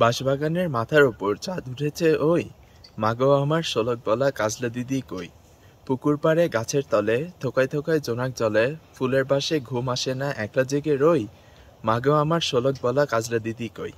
বাঁশবাগানের মাথার ওপর চাঁদ উঠেছে ওই মাগো আমার শোলক বলা কাজলা দিদি কই পুকুর পাড়ে গাছের তলে থোকায় থোকায় জোনাক জলে ফুলের পাশে ঘুম আসে না একলা জেগে রই মাগো আমার শোলক বলা কাজলা দিদি কই